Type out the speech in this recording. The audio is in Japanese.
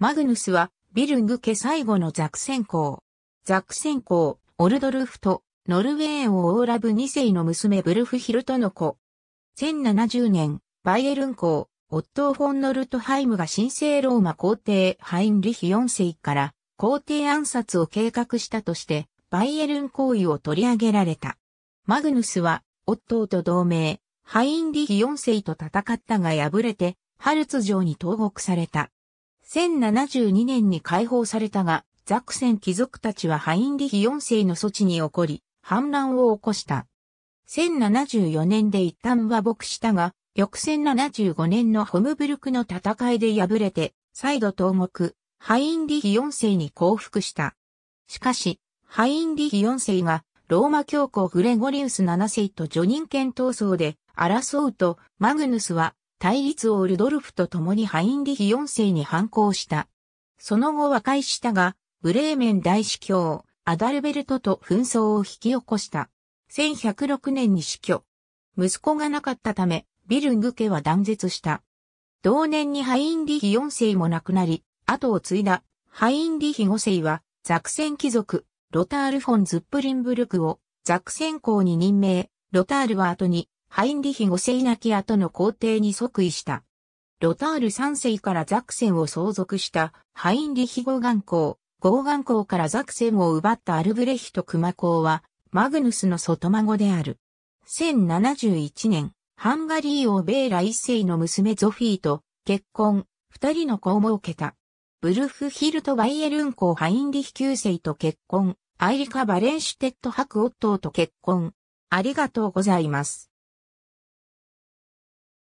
マグヌスは、ビルング家最後のザクセン公。ザクセン公、オルドルフと、ノルウェー王オーラブ2世の娘ブルフヒルトの子。1070年、バイエルン公、オットー・フォン・ノルトハイムが神聖ローマ皇帝ハインリヒ4世から皇帝暗殺を計画したとして、バイエルン行為を取り上げられた。マグヌスは、オットーと同盟、ハインリヒ4世と戦ったが敗れて、ハルツ城に投獄された。1072年に解放されたが、ザクセン貴族たちはハインリヒ4世の措置に起こり、反乱を起こした。1074年で一旦和睦したが、翌1075年のホムブルクの戦いで敗れて、再度投獄、ハインリヒ4世に降伏した。しかし、ハインリヒ4世が、ローマ教皇グレゴリウス7世と叙人権闘争で争うと、マグヌスは対立をルドルフと共にハインリヒ4世に反抗した。その後和解したが、ブレーメン大司教、アダルベルトと紛争を引き起こした。1106年に死去。息子がなかったため、ビルング家は断絶した。同年にハインリヒ4世も亡くなり、後を継いだハインリヒ5世は、ザクセン貴族、ロタール・フォン・ズップリンブルクをザクセン公に任命、ロタールは後にハインリヒ・ゴセイナキアとの皇帝に即位した。ロタール3世からザクセンを相続したハインリヒ・ゴーガン公、ゴーガン公からザクセンを奪ったアルブレヒト・クマ公は、マグヌスの外孫である。1071年、ハンガリー王ベーラ一世の娘ゾフィーと結婚、二人の子を設けた。ブルフヒルト・バイエルン公ハインリヒ9世と結婚、アイリカ・バレンシュテッド・ハク・オットーと結婚。ありがとうございます。